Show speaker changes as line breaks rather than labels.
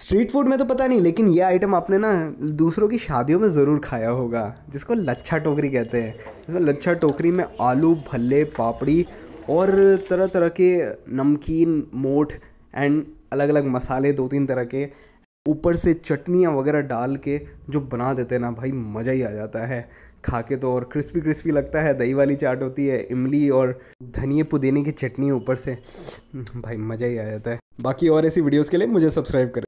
street food में तो पता नहीं लेकिन ये आइटम आपने ना दूसरों की शादियों में ज़रूर खाया होगा जिसको लच्छा टोकरी कहते हैं इसमें लच्छा टोकरी में आलू भल्ले पापड़ी और तरह तरह के नमकीन मोठ एंड अलग अलग मसाले दो तीन तरह के ऊपर से चटनियाँ वगैरह डाल के जो बना देते हैं ना भाई मज़ा ही आ जाता है खा के तो और क्रिस्पी क्रिस्पी लगता है दही वाली चाट होती है इमली और धनिए पुदीने की चटनी ऊपर से भाई मज़ा ही आ जाता है
बाकी और ऐसी वीडियोस के लिए मुझे सब्सक्राइब करें